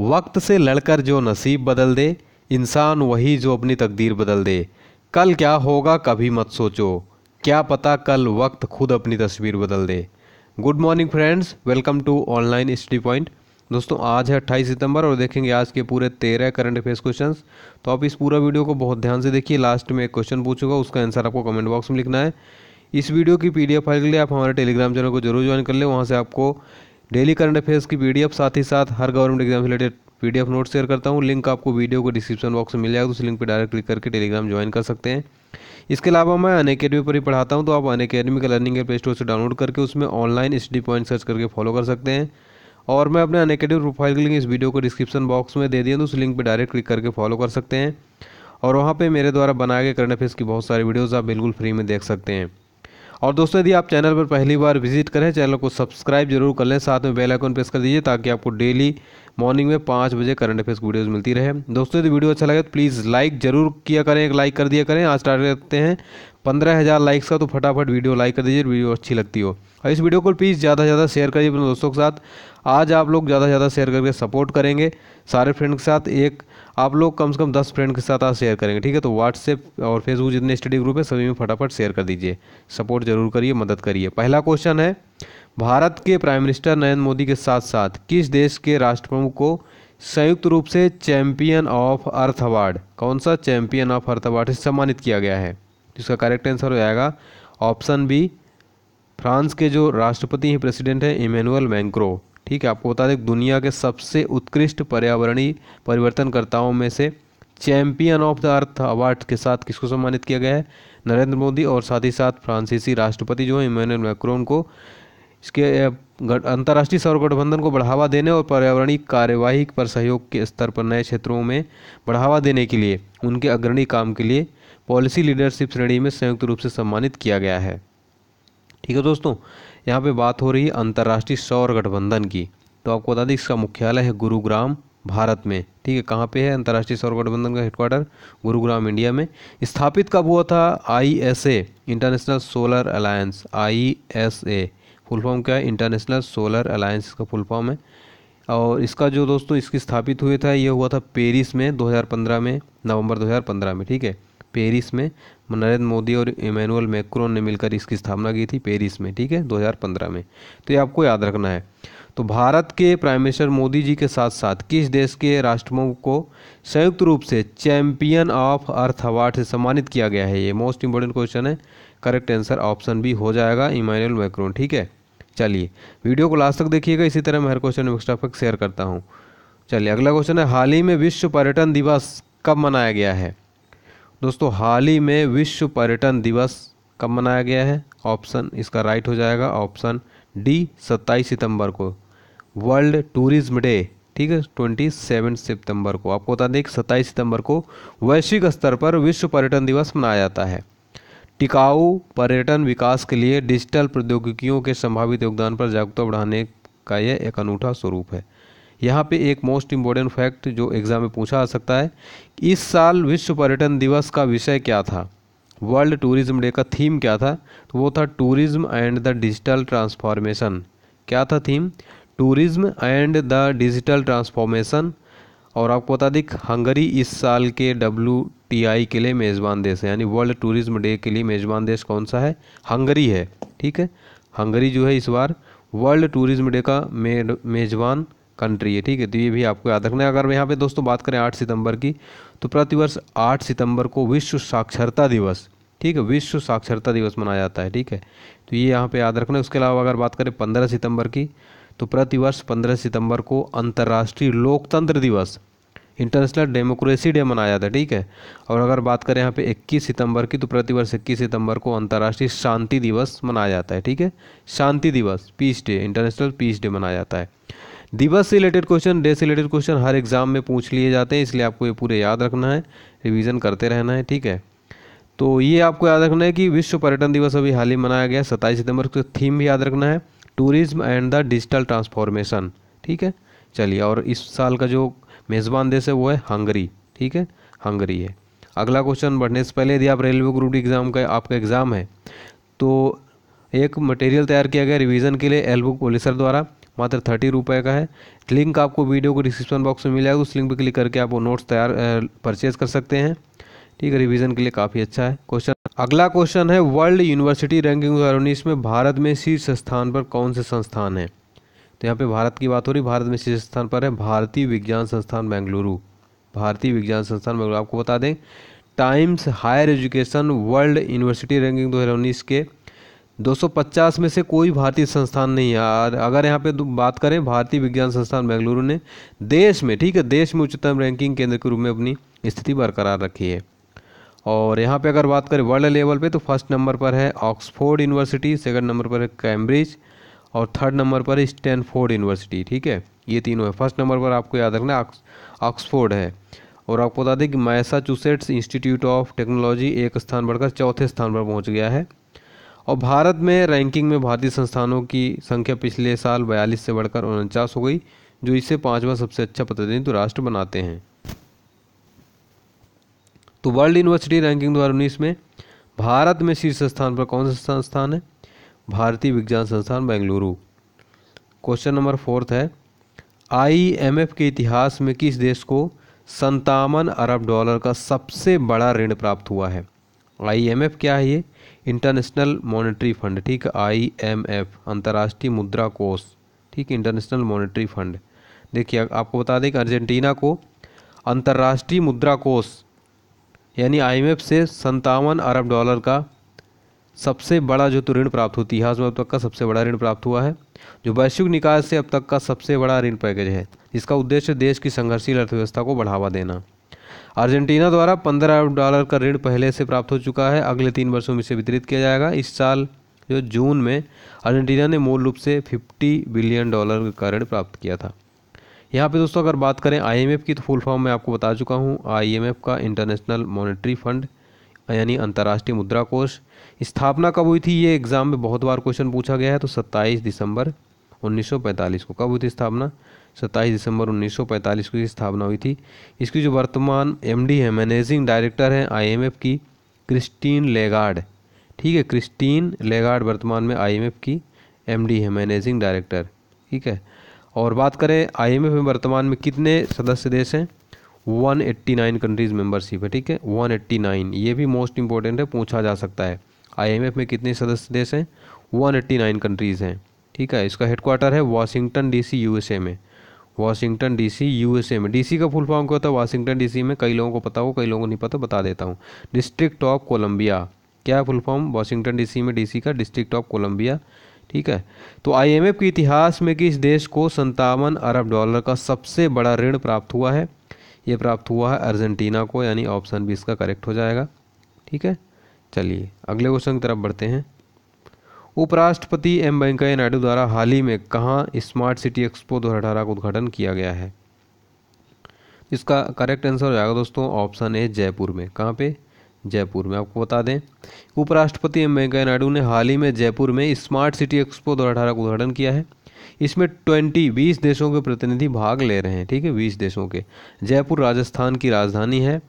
वक्त से लड़कर जो नसीब बदल दे इंसान वही जो अपनी तकदीर बदल दे कल क्या होगा कभी मत सोचो क्या पता कल वक्त खुद अपनी तस्वीर बदल दे good morning friends welcome to online study point दोस्तों आज है अट्ठाईस सितंबर और देखेंगे आज के पूरे तेरह करंट अफेयर्स क्वेश्चंस तो आप इस पूरा वीडियो को बहुत ध्यान से देखिए लास्ट में एक क्वेश्चन पूछूंगा उसका आंसर आपको कमेंट बॉक्स में लिखना है इस वीडियो की पीडीएफ फाइल के लिए आप हमारे टेलीग्राम चैनल को जरूर ज्वाइन कर लें वहाँ से आपको डेली करंट अफेयर्स की पी साथ ही साथ हर गवर्नमेंट एग्जाम से रिलेटेड पीडीएफ नोट शेयर करता हूँ लिंक आपको वीडियो को डिस्क्रिप्शन बॉक्स में मिल जाएगा तो उस लिंक पर डायरेक्ट क्लिक करके टेलीग्राम ज्वाइन कर सकते हैं इसके अलावा मैं अन अकेडमी पर ही पढ़ाता हूँ तो आप अन अकेडमी का लर्निंग प्ले स्टोर से डाउनलोड करके उसमें ऑनलाइन स्टडी पॉइंट सर्च करके फॉलो कर सकते हैं और मैं अपने अन अकेडमी प्रोफाइल की लिंक इस वीडियो को डिस्क्रिप्शन बॉक्स में दे दिया तो उस लिंक पर डायरेक्ट क्लिक करके फॉलो कर सकते हैं और वहाँ पर मेरे द्वारा बनाए गए करंट अफेयर्स की बहुत सारी वीडियोज़ आप बिल्कुल फ्री में देख सकते हैं और दोस्तों यदि आप चैनल पर पहली बार विजिट करें चैनल को सब्सक्राइब जरूर कर लें साथ में बेल आइकन प्रेस कर दीजिए ताकि आपको डेली मॉर्निंग में पाँच बजे करंट अफेयर्स वीडियोज़ मिलती रहे दोस्तों यदि वीडियो अच्छा लगे तो प्लीज़ लाइक जरूर किया करें एक लाइक कर दिया करें आज स्टार्ट करते हैं पंद्रह हज़ार लाइक्स का तो फटाफट वीडियो लाइक कर दीजिए वीडियो अच्छी लगती हो और इस वीडियो को प्लीज़ ज़्यादा से ज़्यादा शेयर करिए अपने दोस्तों के साथ आज आप लोग ज़्यादा से ज़्यादा शेयर करके सपोर्ट करेंगे सारे फ्रेंड के साथ एक आप लोग कम से कम दस फ्रेंड के साथ आप शेयर करेंगे ठीक है तो व्हाट्सएप और फेसबुक जितने स्टडी ग्रुप है सभी में फटाफट शेयर कर दीजिए सपोर्ट जरूर करिए मदद करिए पहला क्वेश्चन है भारत के प्राइम मिनिस्टर नरेंद्र मोदी के साथ साथ किस देश के राष्ट्र प्रमुख को संयुक्त रूप से चैंपियन ऑफ अर्थ अवार्ड कौन सा चैंपियन ऑफ अर्थ अवार्ड से सम्मानित किया गया है जिसका करेक्ट आंसर हो जाएगा ऑप्शन बी फ्रांस के जो राष्ट्रपति हैं प्रेसिडेंट हैं इमेनुअल मैंक्रो ठीक है आपको बता दें दुनिया के सबसे उत्कृष्ट पर्यावरणीय परिवर्तनकर्ताओं में से champion of the earth award के साथ किसको सम्मानित किया गया है नरेंद्र मोदी और साथ ही साथ फ्रांसीसी राष्ट्रपति जो है इमैनुअल मैक्रोन को इसके अंतर्राष्ट्रीय सौर गठबंधन को बढ़ावा देने और पर्यावरणीय कार्यवाही पर सहयोग के स्तर पर नए क्षेत्रों में बढ़ावा देने के लिए उनके अग्रणी काम के लिए पॉलिसी लीडरशिप श्रेणी में संयुक्त रूप से सम्मानित किया गया है ठीक है दोस्तों यहाँ पे बात हो रही है अंतर्राष्ट्रीय सौर गठबंधन की तो आपको बता दें इसका मुख्यालय है गुरुग्राम भारत में ठीक है कहाँ पे है अंतर्राष्ट्रीय सौर गठबंधन का हेडक्वार्टर गुरुग्राम इंडिया में स्थापित कब हुआ था आई इंटरनेशनल सोलर अलायंस आई फुल फॉर्म क्या है इंटरनेशनल सोलर अलायंस का फुल फॉर्म है और इसका जो दोस्तों इसकी स्थापित हुए था ये हुआ था पेरिस में 2015 में नवंबर 2015 में ठीक है पेरिस में नरेंद्र मोदी और इमैनुअल मैक्रोन ने मिलकर इसकी स्थापना की थी पेरिस में ठीक है 2015 में तो ये आपको याद रखना है तो भारत के प्राइम मिनिस्टर मोदी जी के साथ साथ किस देश के राष्ट्रों को संयुक्त रूप से चैंपियन ऑफ अर्थ अवार्ड से सम्मानित किया गया है ये मोस्ट इंपॉर्टेंट क्वेश्चन है करेक्ट आंसर ऑप्शन बी हो जाएगा इमैनुअल मैक्रोन ठीक है चलिए वीडियो को लास्ट तक देखिएगा इसी तरह मैं हर क्वेश्चन में शेयर करता हूँ चलिए अगला क्वेश्चन है हाल ही में विश्व पर्यटन दिवस कब मनाया गया है दोस्तों हाल ही में विश्व पर्यटन दिवस कब मनाया गया है ऑप्शन इसका राइट हो जाएगा ऑप्शन डी सत्ताईस सितंबर को वर्ल्ड टूरिज्म डे ठीक है ट्वेंटी सेवन सितंबर को आपको बता दें कि सत्ताईस सितंबर को वैश्विक स्तर पर विश्व पर्यटन दिवस मनाया जाता है टिकाऊ पर्यटन विकास के लिए डिजिटल प्रौद्योगिकियों के संभावित योगदान पर जागरूकता बढ़ाने का यह एक अनूठा स्वरूप है यहाँ पे एक मोस्ट इम्पोर्टेंट फैक्ट जो एग्ज़ाम में पूछा जा सकता है इस साल विश्व पर्यटन दिवस का विषय क्या था वर्ल्ड टूरिज्म डे का थीम क्या था तो वो था tourism and the digital transformation क्या था theme tourism and the digital transformation और आपको बता दें हंगरी इस साल के डब्ल्यू टी आई के लिए मेज़बान देश है यानी वर्ल्ड टूरिज्म डे के लिए मेज़बान देश कौन सा है हंगरी है ठीक है हंगरी जो है इस बार वर्ल्ड टूरिज्म डे का मेज़बान कंट्री है ठीक है तो ये भी आपको याद रखना है अगर यहाँ पे दोस्तों बात करें आठ सितंबर की तो प्रतिवर्ष आठ सितंबर को विश्व साक्षरता दिवस ठीक है विश्व साक्षरता दिवस मनाया जाता है ठीक है तो ये यहाँ पे याद रखना है उसके अलावा अगर बात करें पंद्रह सितंबर की तो प्रतिवर्ष पंद्रह सितंबर को अंतर्राष्ट्रीय लोकतंत्र दिवस इंटरनेशनल डेमोक्रेसी डे मनाया जाता है ठीक है और अगर बात करें यहाँ पे 21 सितंबर की तो प्रतिवर्ष 21 सितंबर को अंतर्राष्ट्रीय शांति दिवस मनाया जाता है ठीक है शांति दिवस peace day international peace day मनाया जाता है दिवस से रिलेटेड क्वेश्चन डे से रिलेटेड क्वेश्चन हर एग्ज़ाम में पूछ लिए जाते हैं इसलिए आपको ये पूरे याद रखना है रिवीजन करते रहना है ठीक है तो ये आपको याद रखना है कि विश्व पर्यटन दिवस अभी हाल ही मनाया गया सत्ताईस सितंबर को थीम भी याद रखना है tourism and the digital transformation ठीक है चलिए और इस साल का जो मेज़बान देश है वो है हंगरी ठीक है हंगरी है अगला क्वेश्चन बढ़ने से पहले यदि आप रेलवे ग्रुप डी एग्ज़ाम का आपका एग्ज़ाम है तो एक मटेरियल तैयार किया गया रिवीजन के लिए एल्बो पोलिसर द्वारा मात्र थर्टी रुपये का है लिंक आपको वीडियो को डिस्क्रिप्शन बॉक्स में मिल जाएगा उस लिंक पर क्लिक करके आप वो नोट्स तैयार परचेज कर सकते हैं ठीक है रिवीजन के लिए काफ़ी अच्छा है क्वेश्चन अगला क्वेश्चन है वर्ल्ड यूनिवर्सिटी रैंकिंग दो में भारत में शीर्ष स्थान पर कौन से संस्थान है तो यहाँ पे भारत की बात हो रही भारत में शीर्ष स्थान पर है भारतीय विज्ञान संस्थान बेंगलुरु भारतीय विज्ञान संस्थान बेंगलुरु आपको बता दें Times higher education world university ranking दो के 250 में से कोई भारतीय संस्थान नहीं है अगर यहाँ पे बात करें भारतीय विज्ञान संस्थान बेंगलुरु ने देश में ठीक है देश में उच्चतम रैंकिंग केंद्र के रूप में अपनी स्थिति बरकरार रखी है और यहाँ पे अगर बात करें वर्ल्ड लेवल पे तो फर्स्ट नंबर पर है ऑक्सफोर्ड यूनिवर्सिटी सेकंड नंबर पर है कैम्ब्रिज और थर्ड नंबर पर है स्टैनफोर्ड यूनिवर्सिटी ठीक है ये तीनों है फर्स्ट नंबर पर आपको याद रखना ऑक्सफोर्ड है और आपको बता दें कि मैसाचुसेट्स इंस्टीट्यूट ऑफ टेक्नोलॉजी एक स्थान बढ़कर चौथे स्थान पर पहुँच गया है और भारत में रैंकिंग में भारतीय संस्थानों की संख्या पिछले साल बयालीस से बढ़कर उनचास हो गई जो इसे पाँचवा सबसे अच्छा प्रतिनिधित्व राष्ट्र बनाते हैं तो वर्ल्ड यूनिवर्सिटी रैंकिंग दो में भारत में शीर्ष स्थान पर कौन सा संस्थान है भारतीय विज्ञान संस्थान बेंगलुरु क्वेश्चन नंबर फोर्थ है आईएमएफ के इतिहास में किस देश को संतावन अरब डॉलर का सबसे बड़ा ऋण प्राप्त हुआ है आईएमएफ क्या है ये इंटरनेशनल मॉनेटरी फंड ठीक है आईएमएफ अंतर्राष्ट्रीय मुद्रा कोष ठीक है इंटरनेशनल मॉनेटरी फंड देखिए आपको बता दें कि अर्जेंटीना को अंतर्राष्ट्रीय मुद्रा कोष यानी आईएमएफ से संतावन अरब डॉलर का सबसे बड़ा जो तो ऋण प्राप्त होती है में अब तक का सबसे बड़ा ऋण प्राप्त हुआ है जो वैश्विक निकाय से अब तक का सबसे बड़ा ऋण पैकेज है इसका उद्देश्य देश की संघर्षशील अर्थव्यवस्था को बढ़ावा देना अर्जेंटीना द्वारा पंद्रह अरब डॉलर का ऋण पहले से प्राप्त हो चुका है अगले तीन वर्षों में इसे वितरित किया जाएगा इस साल जो जून में अर्जेंटीना ने मूल रूप से 50 बिलियन डॉलर का ऋण प्राप्त किया था यहाँ पे दोस्तों अगर बात करें आईएमएफ की तो फुल फॉर्म मैं आपको बता चुका हूँ आईएमएफ का इंटरनेशनल मॉनेटरी फंड यानी अंतर्राष्ट्रीय मुद्रा कोष स्थापना कब हुई थी ये एग्ज़ाम में बहुत बार क्वेश्चन पूछा गया है तो 27 दिसंबर 1945 को कब हुई थी स्थापना 27 दिसंबर 1945 को इसकी स्थापना हुई थी इसकी जो वर्तमान एमडी है मैनेजिंग डायरेक्टर हैं आईएमएफ की क्रिस्टीन लेगार्ड ठीक है क्रिस्टीन लेगार्ड वर्तमान में आईएमएफ की एमडी है मैनेजिंग डायरेक्टर ठीक है और बात करें आईएमएफ में वर्तमान में कितने सदस्य देश हैं 189 कंट्रीज़ मेंबरशिप है ठीक है 189 ये भी मोस्ट इंपॉर्टेंट है पूछा जा सकता है आईएमएफ में कितने सदस्य देश हैं 189 कंट्रीज़ हैं ठीक है इसका हेडक्वार्टर है वाशिंगटन डीसी यूएसए में वाशिंगटन डीसी यूएसए में डीसी का फुल फॉर्म क्या होता है वाशिंगटन डीसी में कई लोगों को पता हो कई लोगों को नहीं पता बता देता हूँ डिस्ट्रिक्ट ऑफ कोलंबिया क्या है फुल फॉर्म वाशिंगटन डीसी में डीसी का डिस्ट्रिक्ट ऑफ कोलंबिया ठीक है तो आईएमएफ के इतिहास में किस देश को संतावन अरब डॉलर का सबसे बड़ा ऋण प्राप्त हुआ है ये प्राप्त हुआ है अर्जेंटीना को यानी ऑप्शन भी इसका करेक्ट हो जाएगा ठीक है चलिए अगले क्वेश्चन की तरफ बढ़ते हैं उपराष्ट्रपति एम वेंकैया नायडू द्वारा हाल ही में कहाँ स्मार्ट सिटी एक्सपो 2018 का उद्घाटन किया गया है इसका करेक्ट आंसर हो जाएगा दोस्तों ऑप्शन ए जयपुर में कहाँ पे जयपुर में आपको बता दें उपराष्ट्रपति एम वेंकैया नायडू ने हाल ही में जयपुर में स्मार्ट सिटी एक्सपो 2018 का उद्घाटन किया है इसमें ट्वेंटी बीस देशों के प्रतिनिधि भाग ले रहे हैं ठीक है बीस देशों के जयपुर राजस्थान की राजधानी है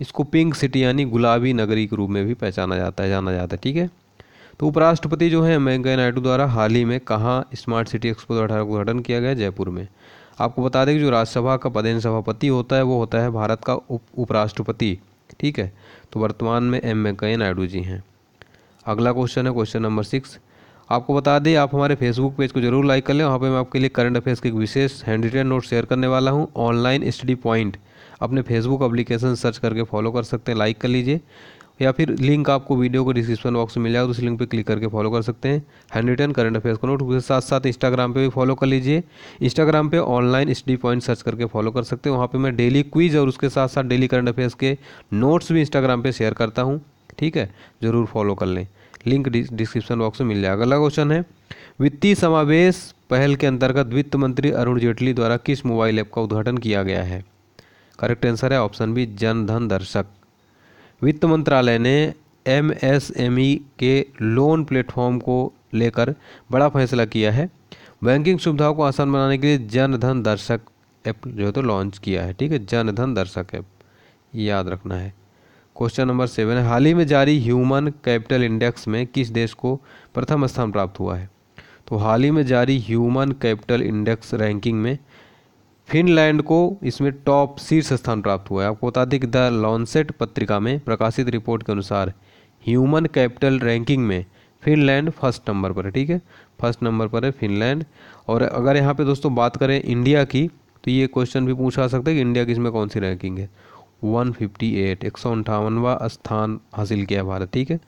इसको पिंक सिटी यानी गुलाबी नगरी के रूप में भी पहचाना जाता है जाना जाता है ठीक है तो उपराष्ट्रपति जो है वेंकैया नायडू द्वारा हाल ही में कहाँ स्मार्ट सिटी एक्सपो दो का उद्घाटन किया गया जयपुर में आपको बता दें कि जो राज्यसभा का पदेन सभापति होता है वो होता है भारत का उप उपराष्ट्रपति ठीक है तो वर्तमान में एम वेंकैया नायडू जी हैं अगला क्वेश्चन है क्वेश्चन नंबर सिक्स आपको बता दें आप हमारे फेसबुक पेज को जरूर लाइक कर लें वहाँ पे मैं आपके लिए करंट अफेयर्स के एक विशेष हैंड रिटेन नोट शेयर करने वाला हूँ ऑनलाइन स्टडी पॉइंट अपने फेसबुक अप्लीकेशन सर्च करके फॉलो कर सकते हैं लाइक कर लीजिए या फिर लिंक आपको वीडियो को डिस्क्रिप्शन बॉक्स में मिल जाएगा तो उस लिंक पर क्लिक करके फॉलो कर सकते हैं हैंड रिटर्न करंट अफेयर्स को नोट उसके साथ साथ इंस्टाग्राम पर भी फॉलो कर लीजिए इंस्टाग्राम पर ऑनलाइन स्टडी पॉइंट सर्च करके फॉलो कर सकते हैं वहाँ पर मैं डेली क्विज और उसके साथ साथ डेली करंट अफेयर्स के नोट्स भी इंस्टाग्राम पर शेयर करता हूँ ठीक है ज़रूर फॉलो कर लें लिंक डिस्क्रिप्शन बॉक्स में मिल जाएगा अगला क्वेश्चन है वित्तीय समावेश पहल के अंतर्गत वित्त मंत्री अरुण जेटली द्वारा किस मोबाइल ऐप का उद्घाटन किया गया है करेक्ट आंसर है ऑप्शन बी जन धन दर्शक वित्त मंत्रालय ने एमएसएमई e के लोन प्लेटफॉर्म को लेकर बड़ा फैसला किया है बैंकिंग सुविधाओं को आसान बनाने के लिए जन धन दर्शक ऐप जो है तो लॉन्च किया है ठीक है जन धन दर्शक ऐप याद रखना है क्वेश्चन नंबर सेवन हाल ही में जारी ह्यूमन कैपिटल इंडेक्स में किस देश को प्रथम स्थान प्राप्त हुआ है तो हाल ही में जारी ह्यूमन कैपिटल इंडेक्स रैंकिंग में फिनलैंड को इसमें टॉप शीर्ष स्थान प्राप्त हुआ है आपको बता दें कि द लॉन्सेट पत्रिका में प्रकाशित रिपोर्ट के अनुसार ह्यूमन कैपिटल रैंकिंग में फिनलैंड फर्स्ट नंबर पर है ठीक है फर्स्ट नंबर पर है फिनलैंड और अगर यहाँ पे दोस्तों बात करें इंडिया की तो ये क्वेश्चन भी पूछा सकते हैं कि इंडिया की इसमें कौन सी रैंकिंग है वन फिफ्टी एट एक सौ अंठावनवा स्थान हासिल किया भारत ठीक है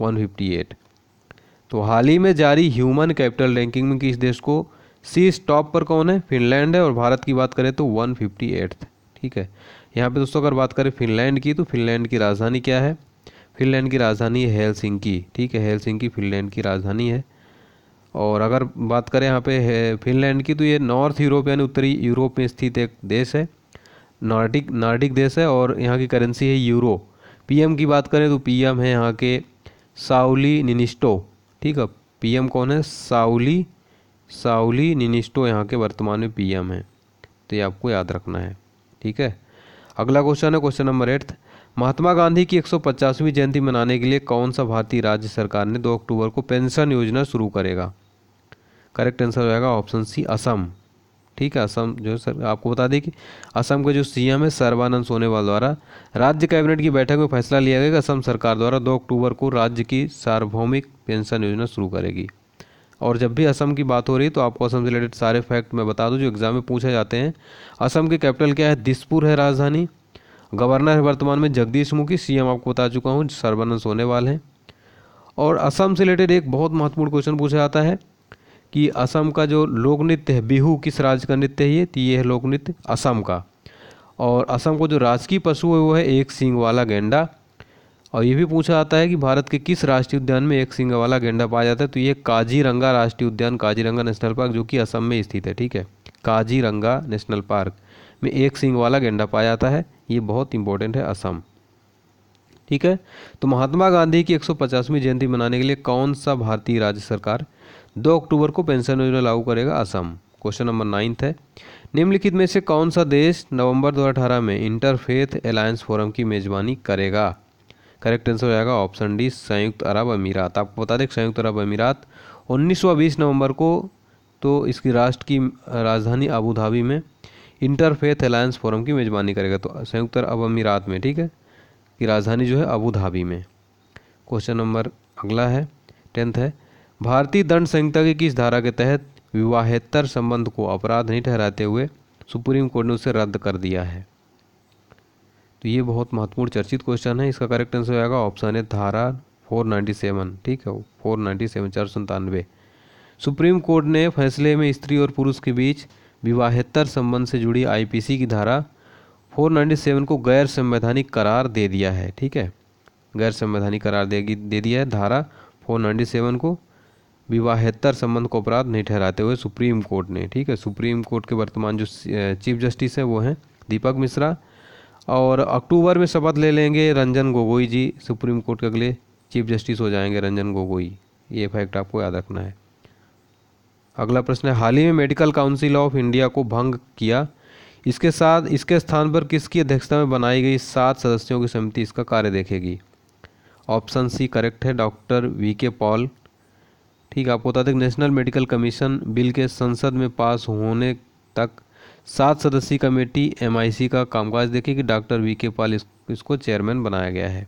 वन फिफ्टी एट तो हाल ही में जारी ह्यूमन कैपिटल रैंकिंग में किस देश को सी स्टॉप पर कौन है फिनलैंड है और भारत की बात करें तो वन फिफ्टी एट्थ ठीक है यहाँ पे दोस्तों अगर बात करें फिनलैंड की तो फिनलैंड की राजधानी क्या है फिनलैंड की राजधानी है हेलसिंकी ठीक है हेलसिंकी फिनलैंड की राजधानी है और अगर बात करें यहाँ पे फिनलैंड की तो ये नॉर्थ यूरोप यानी उत्तरी यूरोप में स्थित एक देश है नॉर्डिक नॉर्डिक देश है और यहाँ की करेंसी है यूरो पीएम की बात करें तो पीएम है यहाँ के साउली निनिस्टो ठीक है पीएम कौन है साउली साउली निनिस्टो यहाँ के वर्तमान में पीएम हैं तो ये आपको याद रखना है ठीक है अगला क्वेश्चन है question number eight Mahatma Gandhi की 150वीं जयंती मनाने के लिए कौन सा भारतीय राज्य सरकार ने 2 अक्टूबर को पेंशन योजना शुरू करेगा करेक्ट आंसर हो जाएगा ऑप्शन सी असम ठीक है असम जो है सर आपको बता दें कि असम के जो सीएम है सर्बानंद सोनेवाल द्वारा राज्य कैबिनेट की बैठक में फैसला लिया गया कि असम सरकार द्वारा 2 अक्टूबर को राज्य की सार्वभौमिक पेंशन योजना शुरू करेगी और जब भी असम की बात हो रही है तो आपको असम से रिलेटेड सारे फैक्ट मैं बता दूं जो एग्ज़ाम में पूछे जाते हैं असम के कैपिटल क्या है दिसपुर है राजधानी गवर्नर है वर्तमान में जगदीश मुखी सी आपको बता चुका हूँ सर्बानंद सोनेवाल हैं और असम से रिलेटेड एक बहुत महत्वपूर्ण क्वेश्चन पूछा जाता है कि असम का जो लोक नृत्य है बिहू किस राज्य का नृत्य है ये तो ये है लोक नृत्य असम का और असम को जो राजकीय पशु है वो है एक सींग वाला गेंडा और ये भी पूछा जाता है कि भारत के किस राष्ट्रीय उद्यान में एक सिंह वाला गेंडा पाया जाता है तो ये काजीरंगा राष्ट्रीय उद्यान काजीरंगा नेशनल पार्क जो कि असम में स्थित है ठीक है काजीरंगा नेशनल पार्क में एक सिंह वाला गेंडा पाया जाता है ये बहुत इंपॉर्टेंट है असम ठीक है तो महात्मा गांधी की 150वीं जयंती मनाने के लिए कौन सा भारतीय राज्य सरकार 2 अक्टूबर को पेंशन योजना लागू करेगा असम क्वेश्चन नंबर नाइन्थ है निम्नलिखित में से कौन सा देश नवंबर दो में इंटरफेथ अलायंस फोरम की मेजबानी करेगा करेक्ट आंसर हो जाएगा ऑप्शन डी संयुक्त अरब अमीरात आपको बता दें संयुक्त अरब अमीरात उन्नीस नवंबर को तो इसकी राष्ट्र की राजधानी अबू धाबी में इंटरफेथ अलायंस फोरम की मेज़बानी करेगा तो संयुक्त अरब अमीरात में ठीक है कि राजधानी जो है अबू धाबी में क्वेश्चन नंबर अगला है टेंथ है भारतीय दंड संहिता की किस धारा के तहत विवाहेतर संबंध को अपराध नहीं ठहराते हुए सुप्रीम कोर्ट ने उसे रद्द कर दिया है तो ये बहुत महत्वपूर्ण चर्चित क्वेश्चन है इसका करेक्ट आंसर हो जाएगा ऑप्शन है धारा 497 ठीक है फोर नाइन्टी सेवन चार सौ सुप्रीम कोर्ट ने फैसले में स्त्री और पुरुष के बीच विवाहेतर संबंध से जुड़ी आईपीसी की धारा 497 को गैर संवैधानिक करार दे दिया है ठीक है गैर संवैधानिक करार दे, दे दिया है धारा 497 को विवाहेतर संबंध को अपराध नहीं ठहराते हुए सुप्रीम कोर्ट ने ठीक है सुप्रीम कोर्ट के वर्तमान जो चीफ जस्टिस हैं वो हैं दीपक मिश्रा और अक्टूबर में शपथ ले लेंगे रंजन गोगोई जी सुप्रीम कोर्ट के अगले चीफ जस्टिस हो जाएंगे रंजन गोगोई ये फैक्ट आपको याद रखना है अगला प्रश्न है हाल ही में मेडिकल काउंसिल ऑफ इंडिया को भंग किया इसके साथ इसके स्थान पर किसकी अध्यक्षता में बनाई गई सात सदस्यों की समिति इसका कार्य देखेगी ऑप्शन सी करेक्ट है डॉक्टर वी के पॉल ठीक आपको बता दें नेशनल मेडिकल कमीशन बिल के संसद में पास होने तक सात सदस्यीय कमेटी एम का कामकाज कि डॉक्टर वी के पाल इसको चेयरमैन बनाया गया है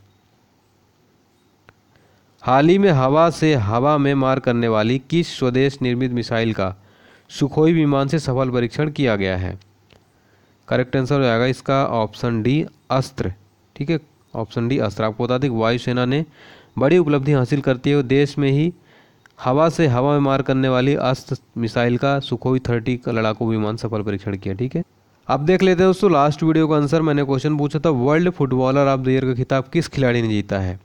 हाल ही में हवा से हवा में मार करने वाली किस स्वदेश निर्मित मिसाइल का सुखोई विमान से सफल परीक्षण किया गया है करेक्ट आंसर हो जाएगा इसका ऑप्शन डी अस्त्र ठीक है ऑप्शन डी अस्त्र आपको बता दें वायुसेना ने बड़ी उपलब्धि हासिल करते हुए देश में ही हवा से हवा में मार करने वाली अस्त्र मिसाइल का सुखोई थर्टी का लड़ाकू विमान सफल परीक्षण किया ठीक है अब देख लेते हैं दोस्तों लास्ट वीडियो का आंसर मैंने क्वेश्चन पूछा था world footballer of the year का खिताब किस खिलाड़ी ने जीता है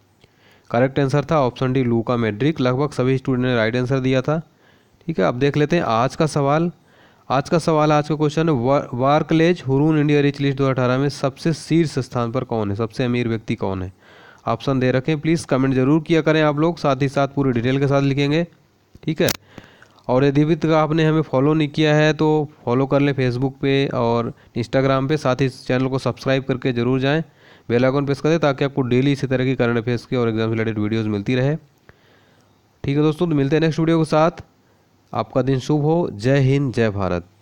करेक्ट आंसर था ऑप्शन डी लूका मेड्रिक लगभग सभी स्टूडेंट ने राइट आंसर दिया था ठीक है अब देख लेते हैं आज का सवाल आज का सवाल आज का क्वेश्चन है Barclays Hurun India rich list दो में सबसे शीर्ष स्थान पर कौन है सबसे अमीर व्यक्ति कौन है ऑप्शन दे रखें प्लीज़ कमेंट जरूर किया करें आप लोग साथ ही साथ पूरी डिटेल के साथ लिखेंगे ठीक है और यदि भी आपने हमें फॉलो नहीं किया है तो फॉलो कर लें फेसबुक पे और इंस्टाग्राम पे साथ ही चैनल को सब्सक्राइब करके जरूर जाएँ बेलाइकॉन प्रेस करें ताकि आपको डेली इसी तरह की करंट अफेयर्स की और एग्जाम रिलेटेड वीडियोज़ मिलती रहे ठीक है दोस्तों तो मिलते हैं नेक्स्ट वीडियो के साथ आपका दिन शुभ हो जय हिंद जय भारत